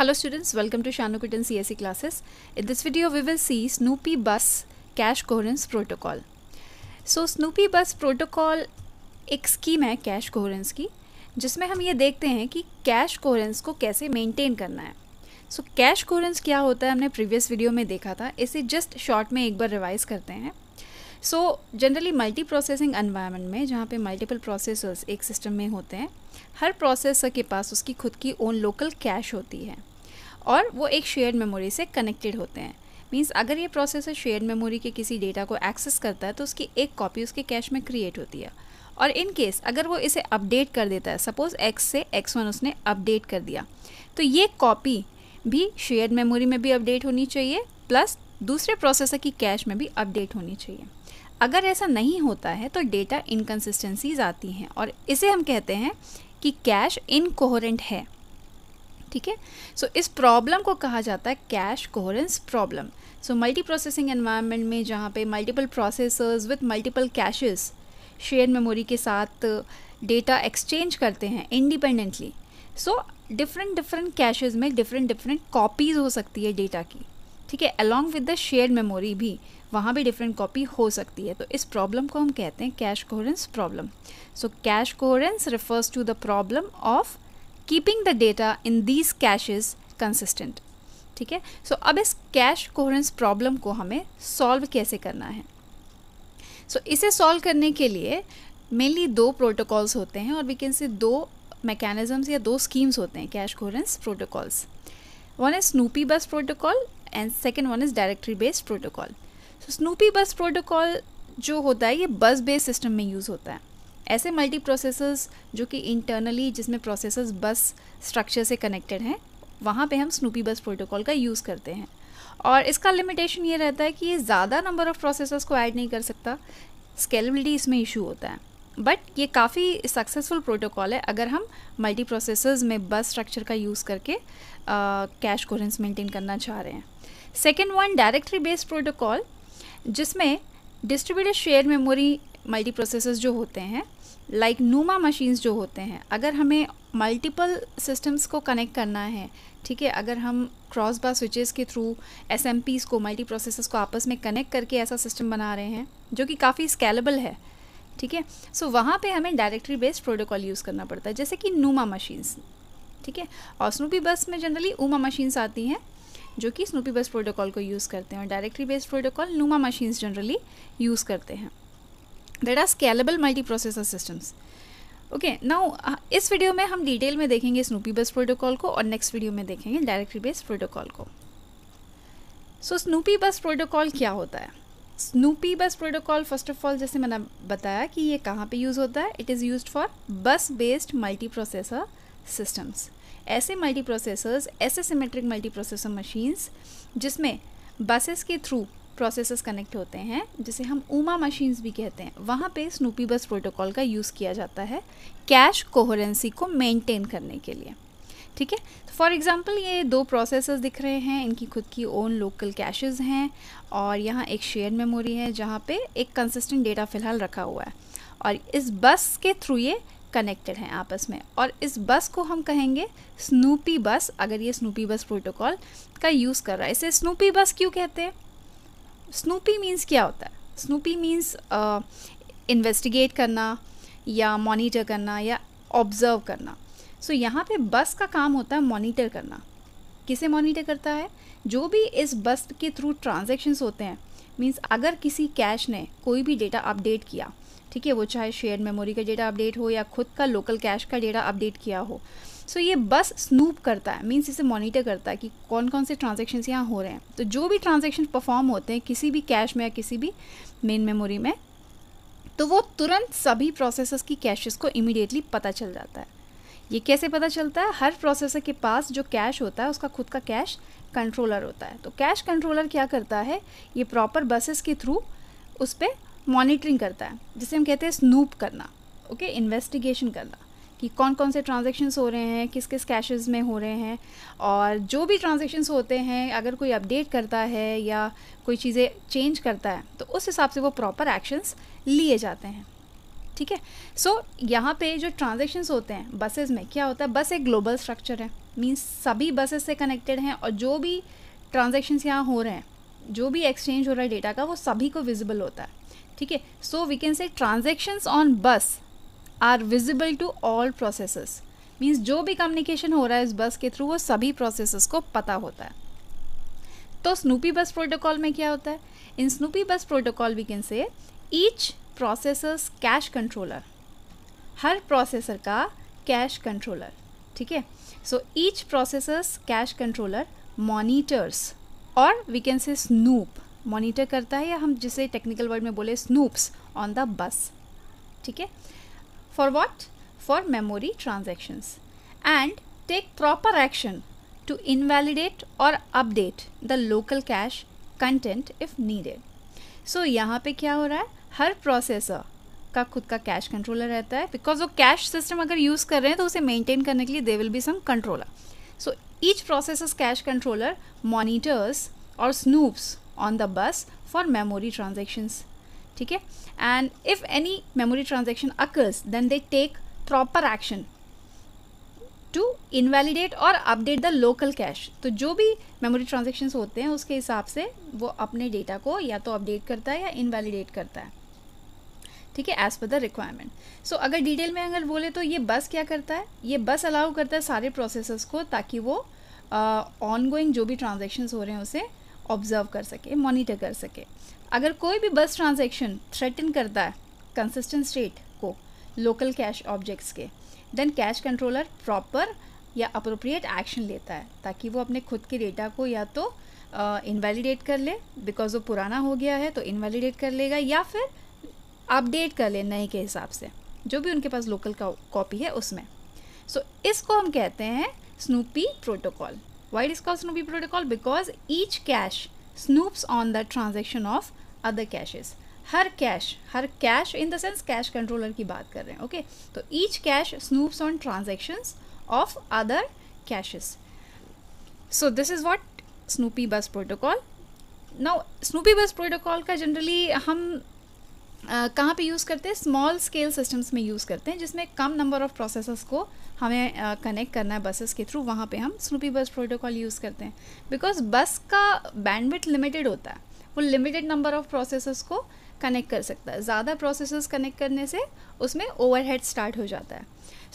Hello students, welcome to C S CSE classes. In this video we will see Snoopy Bus Cache Coherence Protocol. So Snoopy Bus Protocol एक scheme है cache coherence की जिसमें हम ये देखते हैं कि कैश कोहरेंस को कैसे मेंटेन करना है सो कैश कोहरेंस क्या होता है हमने प्रीवियस वीडियो में देखा था इसे जस्ट शॉर्ट में एक बार रिवाइज करते हैं so generally multiprocessing environment में जहाँ पे मल्टीपल प्रोसेसर्स एक सिस्टम में होते हैं हर प्रोसेसर के पास उसकी खुद की ओन लोकल कैश होती है और वो एक शेयर्ड मेमोरी से कनेक्टेड होते हैं मीन्स अगर ये प्रोसेसर शेयर्ड मेमोरी के किसी डेटा को एक्सेस करता है तो उसकी एक कॉपी उसके कैश में क्रिएट होती है और इन केस अगर वो इसे अपडेट कर देता है सपोज़ एक्स से एक्स वन उसने अपडेट कर दिया तो ये कॉपी भी शेयर्ड मेमोरी में भी अपडेट होनी चाहिए प्लस दूसरे प्रोसेसर की कैश में भी अपडेट होनी चाहिए अगर ऐसा नहीं होता है तो डेटा इनकन्सिस्टेंसीज आती हैं और इसे हम कहते हैं कि कैश इनकोहरेंट है ठीक है सो इस प्रॉब्लम को कहा जाता है cache coherence problem so multiprocessing environment में जहाँ पे multiple processors with multiple caches share memory के साथ डेटा uh, एक्सचेंज करते हैं independently so different different caches में डिफरेंट डिफरेंट कॉपीज़ हो सकती है डेटा की ठीक है along with the share memory भी वहाँ भी डिफरेंट कॉपी हो सकती है तो इस प्रॉब्लम को हम कहते हैं cache coherence problem so cache coherence refers to the problem of keeping the data in these caches consistent ठीक है सो अब इस कैश कोहरेंस प्रॉब्लम को हमें सॉल्व कैसे करना है सो so, इसे सॉल्व करने के लिए मेनली दो प्रोटोकॉल्स होते हैं और वी कैन से दो मैकेनिज़म्स या दो स्कीम्स होते हैं cache coherence protocols one is snoopy bus protocol and second one is directory based protocol so snoopy bus protocol जो होता है ये बस बेस्ड सिस्टम में यूज़ होता है ऐसे मल्टी प्रोसेसर्स जो कि इंटरनली जिसमें प्रोसेसर्स बस स्ट्रक्चर से कनेक्टेड हैं वहाँ पे हम स्नूपी बस प्रोटोकॉल का यूज़ करते हैं और इसका लिमिटेशन ये रहता है कि ये ज़्यादा नंबर ऑफ़ प्रोसेसर्स को ऐड नहीं कर सकता स्केलेबिलिटी इसमें इशू होता है बट ये काफ़ी सक्सेसफुल प्रोटोकॉल है अगर हम मल्टी प्रोसेसर्स में बस स्ट्रक्चर का यूज़ करके कैश कोरेंस मेंटेन करना चाह रहे हैं second one directory based protocol जिसमें distributed share memory multiprocessors जो होते हैं लाइक नूमा मशीन्स जो होते हैं अगर हमें मल्टीपल सिस्टम्स को कनेक्ट करना है ठीक है अगर हम क्रॉस बार स्विचेस के थ्रू एस एम को मल्टी प्रोसेस को आपस में कनेक्ट करके ऐसा सिस्टम बना रहे हैं जो कि काफ़ी स्केलेबल है ठीक है सो वहाँ पे हमें डायरेक्टरी बेस्ड प्रोटोकॉल यूज़ करना पड़ता है जैसे कि नूमा मशीन्स ठीक है और स्नूपी बस में जनरली उमा मशीन्स आती हैं जो कि स्नूपी बस प्रोटोकॉल को यूज़ करते हैं और directory based protocol NUMA machines generally use करते हैं are scalable multiprocessor systems okay now इस वीडियो में हम डिटेल में देखेंगे स्नूपी बस प्रोटोकॉल को और नेक्स्ट वीडियो में देखेंगे डायरेक्टरी बेस प्रोटोकॉल को सो स्नूपी बस प्रोटोकॉल क्या होता है Snoopy bus protocol first of all जैसे मैंने बताया कि ये कहाँ पे यूज़ होता है it is use for bus based multiprocessor systems ऐसे मल्टी प्रोसेसर्स ऐसे सिमेट्रिक मल्टी प्रोसेसर मशीन्स जिसमें बसेस के थ्रू प्रोसेसर्स कनेक्ट होते हैं जिसे हम उमा मशीन्स भी कहते हैं वहाँ पे स्नूपी बस प्रोटोकॉल का यूज़ किया जाता है कैश कोहरेंसी को मेंटेन करने के लिए ठीक है फॉर तो एग्ज़ाम्पल ये दो प्रोसेसर्स दिख रहे हैं इनकी खुद की ओन लोकल कैशेज़ हैं और यहाँ एक शेयर मेमोरी है जहाँ पर एक कंसिस्टेंट डेटा फ़िलहाल रखा हुआ है और इस बस के थ्रू ये कनेक्टेड हैं आपस में और इस बस को हम कहेंगे स्नूपी बस अगर ये स्नूपी बस प्रोटोकॉल का यूज़ कर रहा है इसे स्नूपी बस क्यों कहते हैं स्नूपी मीन्स क्या होता है स्नूपी मीन्स इन्वेस्टिगेट करना या मॉनिटर करना या ऑब्ज़र्व करना सो so, यहाँ पे बस का काम होता है मॉनिटर करना किसे मॉनिटर करता है जो भी इस बस के थ्रू ट्रांजेक्शन्स होते हैं मीन्स अगर किसी कैश ने कोई भी डेटा अपडेट किया ठीक है वो चाहे शेयर मेमोरी का डेटा अपडेट हो या खुद का लोकल कैश का डेटा अपडेट किया हो सो so, ये बस स्नूप करता है मीन्स इसे मॉनिटर करता है कि कौन कौन से ट्रांजेक्शन्स यहाँ हो रहे हैं तो जो भी ट्रांजेक्शन परफॉर्म होते हैं किसी भी कैश में या किसी भी मेन मेमोरी में तो वो तुरंत सभी प्रोसेसर्स की कैशेस को इमीडिएटली पता चल जाता है ये कैसे पता चलता है हर प्रोसेसर के पास जो कैश होता है उसका खुद का कैश कंट्रोलर होता है तो कैश कंट्रोलर क्या करता है ये प्रॉपर बसेस के थ्रू उस पर मॉनिटरिंग करता है जिसे हम कहते हैं स्नूप करना ओके okay? इन्वेस्टिगेशन करना कि कौन कौन से ट्रांजेक्शन्स हो रहे हैं किस किस कैशेज़ में हो रहे हैं और जो भी ट्रांजेक्शन्स होते हैं अगर कोई अपडेट करता है या कोई चीज़ें चेंज करता है तो उस हिसाब से वो प्रॉपर एक्शंस लिए जाते हैं ठीक है सो यहाँ पे जो ट्रांजेक्शन्स होते हैं बसेस में क्या होता है बस एक ग्लोबल स्ट्रक्चर है मीन्स सभी बसेस से कनेक्टेड हैं और जो भी ट्रांजेक्शन्स यहाँ हो रहे हैं जो भी एक्सचेंज हो रहा है डेटा का वो सभी को विजिबल होता है ठीक है so we can say transactions on bus are visible to all processes means जो भी कम्युनिकेशन हो रहा है इस बस के थ्रू वो सभी प्रोसेसेस को पता होता है तो स्नूपी बस प्रोटोकॉल में क्या होता है in snoopy bus protocol we can say each processors cache controller हर प्रोसेसर का कैश कंट्रोलर ठीक है so each processors cache controller monitors और we can say snoop monitor करता है या हम जिसे टेक्निकल वर्ड में बोले स्नूप्स ऑन द बस ठीक है for what? For memory transactions and take proper action to invalidate or update the local cache content if needed. So यहाँ पे क्या हो रहा है हर प्रोसेसर का खुद का कैश कंट्रोलर रहता है बिकॉज वो कैश सिस्टम अगर यूज़ कर रहे हैं तो उसे मेंटेन करने के लिए they will be some controller so each process cache controller monitors और snoops on the bus for memory transactions ठीक है and if any memory transaction occurs then they take proper action to invalidate और update the local cache तो जो भी memory transaction होते हैं उसके हिसाब से वो अपने डेटा को या तो अपडेट करता है या इनवैलिडेट करता है ठीक है as per the requirement so अगर डिटेल में अगर बोले तो ये बस क्या करता है ये बस अलाउ करता है सारे प्रोसेसर्स को ताकि वो ऑन uh, गोइंग जो भी ट्रांजेक्शन्स हो रहे हैं उसे ऑब्ज़र्व कर सके मॉनिटर कर सके अगर कोई भी बस ट्रांजेक्शन थ्रेटन करता है कंसिस्टेंट स्टेट को लोकल कैश ऑब्जेक्ट्स के देन कैश कंट्रोलर प्रॉपर या अप्रोप्रिएट एक्शन लेता है ताकि वो अपने खुद के डेटा को या तो इनवैलिडेट uh, कर ले बिकॉज वो पुराना हो गया है तो इनवैलिडेट कर लेगा या फिर अपडेट कर ले नए के हिसाब से जो भी उनके पास लोकल कॉपी है उसमें सो so, इसको हम कहते हैं snoopy protocol Why it is called Snoopy protocol? Because each cache snoops on the transaction of other caches. हर कैश हर cache in the sense cache controller की बात कर रहे हैं ओके okay? तो each cache snoops on transactions of other caches so this is what snoopy bus protocol now snoopy bus protocol का generally हम कहाँ पे यूज़ करते हैं स्मॉल स्केल सिस्टम्स में यूज़ करते हैं जिसमें कम नंबर ऑफ़ प्रोसेसर्स को हमें कनेक्ट करना है बसेस के थ्रू वहाँ पे हम स्नूपी बस प्रोटोकॉल यूज़ करते हैं बिकॉज बस का बैंडविथ लिमिटेड होता है वो लिमिटेड नंबर ऑफ़ प्रोसेसर्स को कनेक्ट कर सकता है ज़्यादा प्रोसेसर्स कनेक्ट करने से उसमें ओवरहेड स्टार्ट हो जाता है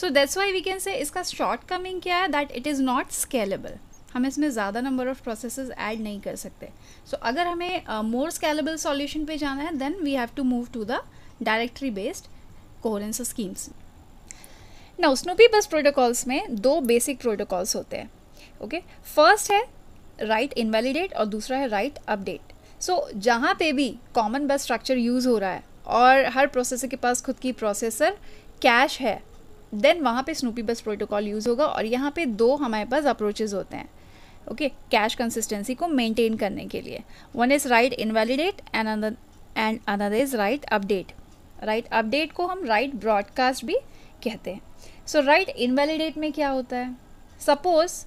so that's why we can say इसका शॉर्ट कमिंग क्या है that it is not scalable हम इसमें ज़्यादा नंबर ऑफ प्रोसेस ऐड नहीं कर सकते सो so, अगर हमें मोर स्केलेबल सॉल्यूशन पे जाना है then we have to move to the directory based coherence schemes ना स्नूपी बस प्रोटोकॉल्स में दो बेसिक प्रोटोकॉल्स होते हैं ओके okay? फर्स्ट है राइट right इनवैलिडेट और दूसरा है राइट अपडेट सो जहाँ पे भी कॉमन बस स्ट्रक्चर यूज़ हो रहा है और हर प्रोसेसर के पास खुद की प्रोसेसर कैश है देन वहाँ पे स्नूपी बस प्रोटोकॉल यूज़ होगा और यहाँ पे दो हमारे पास अप्रोचेज होते हैं ओके कैश कंसिस्टेंसी को मेंटेन करने के लिए one is write invalidate and and another is write update write update को हम राइट right ब्रॉडकास्ट भी कहते हैं सो राइट इनवैलिडेट में क्या होता है सपोज़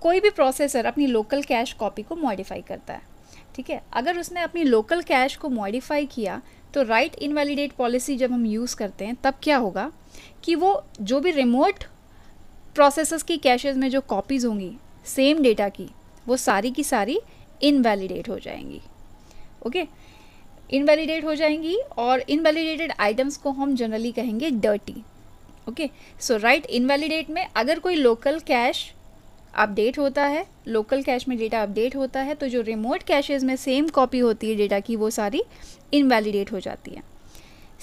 कोई भी प्रोसेसर अपनी लोकल कैश कॉपी को मॉडिफाई करता है ठीक है अगर उसने अपनी लोकल कैश को मॉडिफाई किया तो राइट इनवैलिडेट पॉलिसी जब हम यूज़ करते हैं तब क्या होगा कि वो जो भी रिमोट प्रोसेसर्स की कैशेज में जो कॉपीज़ होंगी सेम डेटा की वो सारी की सारी इनवैलिडेट हो जाएंगी ओके इनवैलिडेट हो जाएंगी और इनवैलिडेटेड आइटम्स को हम जनरली कहेंगे dirty okay so write invalidate में अगर कोई लोकल कैश अपडेट होता है लोकल कैश में डेटा अपडेट होता है तो जो रिमोट कैशेज में सेम कॉपी होती है डेटा की वो सारी इनवैलिडेट हो जाती है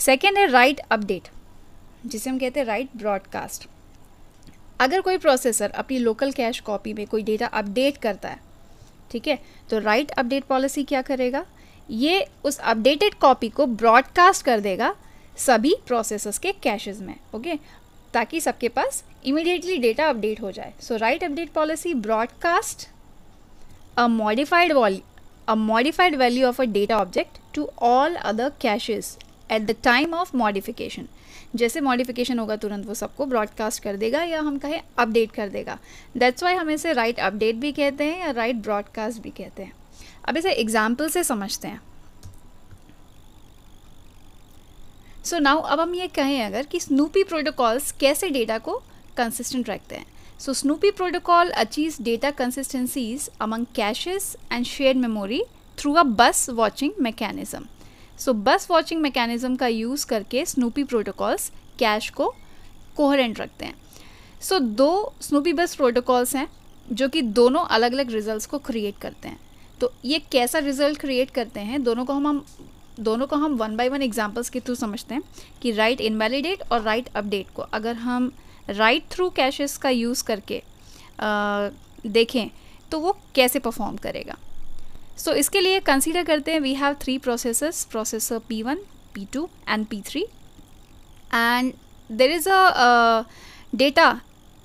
सेकेंड है राइट अपडेट जिसे हम कहते हैं राइट ब्रॉडकास्ट अगर कोई प्रोसेसर अपनी लोकल कैश कॉपी में कोई डेटा अपडेट करता है ठीक है तो राइट अपडेट पॉलिसी क्या करेगा ये उस अपडेटेड कॉपी को ब्रॉडकास्ट कर देगा सभी प्रोसेसर्स के कैशेज में ओके ताकि सबके पास इमिडिएटली डेटा अपडेट हो जाए so write update policy broadcast a modified a modified value of a data object to all other caches at the time of modification जैसे मॉडिफिकेशन होगा तुरंत वो सबको ब्रॉडकास्ट कर देगा या हम कहें अपडेट कर देगा दैट्स वाई हम इसे राइट अपडेट भी कहते हैं या राइट ब्रॉडकास्ट भी कहते हैं अब इसे एग्जाम्पल से समझते हैं सो so नाउ अब हम ये कहें अगर कि स्नूपी प्रोटोकॉल्स कैसे डेटा को कंसिस्टेंट रखते हैं so snoopy protocol achieve data consistencies among caches and share memory through a bus watching mechanism so bus watching mechanism का यूज़ करके स्नूपी प्रोटोकॉल्स कैश को कोहरेंट रखते हैं सो so, दो स्नूपी बस प्रोटोकॉल्स हैं जो कि दोनों अलग अलग रिजल्ट्स को क्रिएट करते हैं तो ये कैसा रिजल्ट क्रिएट करते हैं दोनों को हम हम दोनों को हम वन बाय वन एग्जांपल्स के थ्रू समझते हैं कि राइट इनवैलिडेट और राइट अपडेट को अगर हम राइट थ्रू कैशेस का यूज़ करके आ, देखें तो वो कैसे परफॉर्म करेगा सो so, इसके लिए कंसीडर करते हैं we have three processors processor P one P two and P three and there is a data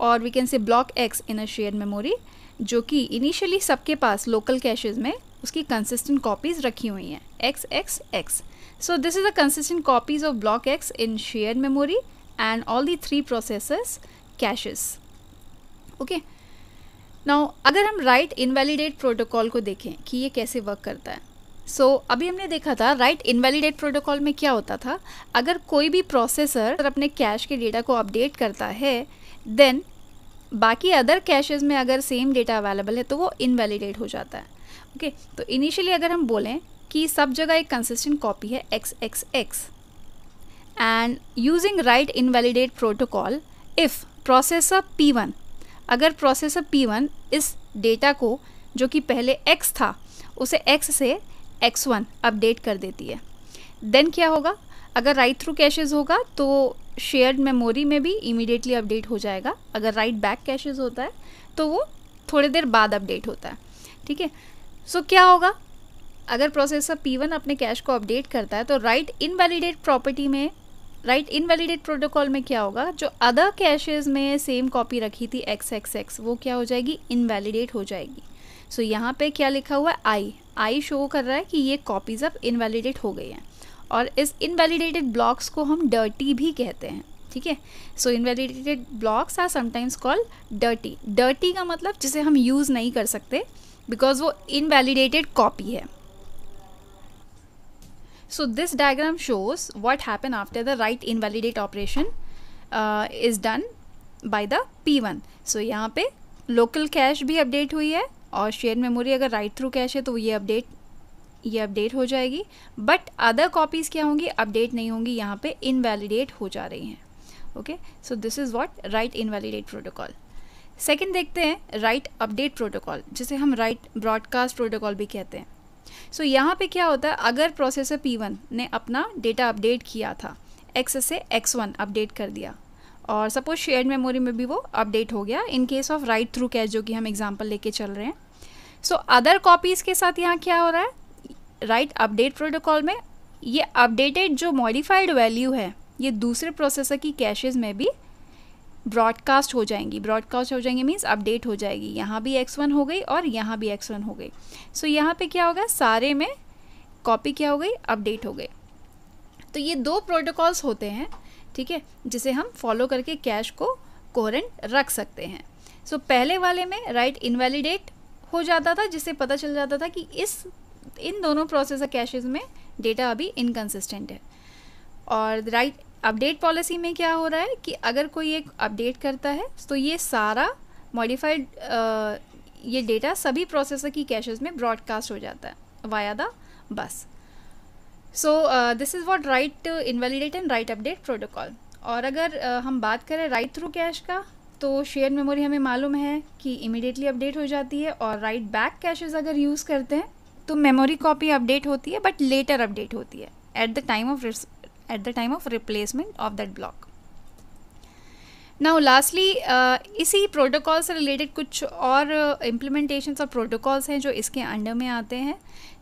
और we can say block X in a share memory जो कि इनिशियली सबके पास लोकल कैशेज में उसकी कंसिस्टेंट कॉपीज़ रखी हुई हैं X X X so this is the consistent copies of block X in share memory and all the three processors caches okay now अगर हम राइट इनवैलिडेट प्रोटोकॉल को देखें कि ये कैसे वर्क करता है सो so, अभी हमने देखा था राइट इनवैलिडेट प्रोटोकॉल में क्या होता था अगर कोई भी प्रोसेसर अपने कैश के डेटा को अपडेट करता है देन बाकी अदर कैशेज में अगर सेम डेटा अवेलेबल है तो वो इनवैलिडेट हो जाता है ओके okay, तो इनिशियली अगर हम बोलें कि सब जगह एक कंसिस्टेंट कॉपी है X X X and using write invalidate protocol if processor P one अगर प्रोसेसर P1 इस डेटा को जो कि पहले x था उसे x से x1 अपडेट कर देती है देन क्या होगा अगर राइट थ्रू कैशेज़ होगा तो शेयर्ड मेमोरी में भी इमीडिएटली अपडेट हो जाएगा अगर राइट बैक कैशेज़ होता है तो वो थोड़ी देर बाद अपडेट होता है ठीक है सो क्या होगा अगर प्रोसेसर P1 अपने कैश को अपडेट करता है तो राइट इनवैलिडेट प्रॉपर्टी में राइट इनवैलिडेट प्रोटोकॉल में क्या होगा जो अदर कैशेज में सेम कॉपी रखी थी एक्स एक्स एक्स वो क्या हो जाएगी इनवैलिडेट हो जाएगी सो so, यहाँ पे क्या लिखा हुआ है आई आई शो कर रहा है कि ये कॉपीज़ अब इनवैलिडेट हो गई हैं और इस इनवैलिडेटेड ब्लॉक्स को हम डर्टी भी कहते हैं ठीक है so invalidated blocks are sometimes call dirty dirty का मतलब जिसे हम यूज़ नहीं कर सकते बिकॉज वो इनवैलिडेटेड कॉपी है So this diagram shows what happen after the write invalidate operation uh, is done by the P1. So yahan pe local cache bhi update hui hai aur shared memory agar write through cache hai to ye update ये update हो जाएगी but other copies क्या होंगी update नहीं होंगी यहाँ पे invalidate हो जा रही हैं okay so this is what write invalidate protocol second देखते हैं राइट अपडेट प्रोटोकॉल जिसे हम राइट ब्रॉडकास्ट प्रोटोकॉल भी कहते हैं सो so, यहाँ पे क्या होता है अगर प्रोसेसर P1 ने अपना डेटा अपडेट किया था एक्स से X1 अपडेट कर दिया और सपोज शेयर्ड मेमोरी में भी वो अपडेट हो गया in case of write through cache जो कि हम एग्जाम्पल लेके चल रहे हैं सो अदर कॉपीज़ के साथ यहाँ क्या हो रहा है राइट अपडेट प्रोटोकॉल में ये अपडेटेड जो मॉडिफाइड वैल्यू है ये दूसरे प्रोसेसर की कैशेज़ में भी ब्रॉडकास्ट हो जाएंगी ब्रॉडकास्ट हो जाएंगी मीन्स अपडेट हो जाएगी यहाँ भी एक्स वन हो गई और यहाँ भी एक्स वन हो गई सो so, यहाँ पे क्या होगा सारे में कॉपी क्या हो गई अपडेट हो गई तो ये दो प्रोटोकॉल्स होते हैं ठीक है जिसे हम फॉलो करके कैश को कोरेंट रख सकते हैं सो so, पहले वाले में राइट इनवैलिडेट हो जाता था जिससे पता चल जाता था कि इस इन दोनों प्रोसेसर कैशेज में डेटा अभी इनकन्सिस्टेंट है और राइट अपडेट पॉलिसी में क्या हो रहा है कि अगर कोई एक अपडेट करता है तो ये सारा मॉडिफाइड ये डेटा सभी प्रोसेसर की कैशेज में ब्रॉडकास्ट हो जाता है via the bus so this is what write invalidate and write update protocol और अगर uh, हम बात करें राइट थ्रू कैश का तो शेयर मेमोरी हमें मालूम है कि इमिडिएटली अपडेट हो जाती है और राइट बैक कैशेज अगर यूज़ करते हैं तो मेमोरी कॉपी अपडेट होती है बट लेटर अपडेट होती है at the time of at the time of replacement of that block now lastly uh, इसी प्रोटोकॉल से रिलेटेड कुछ और इम्प्लीमेंटेशन uh, और प्रोटोकॉल्स हैं जो इसके अंडर में आते हैं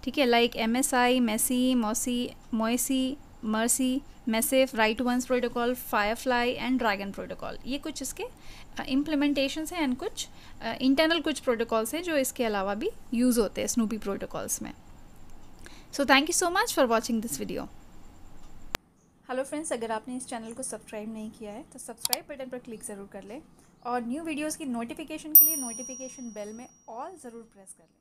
ठीक है like M S I MESI MOSI MOSI मर्सी मैसेफ write once protocol Firefly and Dragon protocol ये कुछ इसके इम्प्लीमेंटेशन uh, हैं एंड कुछ इंटरनल uh, कुछ प्रोटोकॉल्स हैं जो इसके अलावा भी यूज़ होते हैं स्नूपी प्रोटोकॉल्स में so thank you so much for watching this video hello friends अगर आपने इस चैनल को सब्सक्राइब नहीं किया है तो सब्सक्राइब बटन पर क्लिक ज़रूर कर लें और न्यू वीडियोस की नोटिफिकेशन के लिए नोटिफिकेशन बेल में ऑल ज़रूर प्रेस कर लें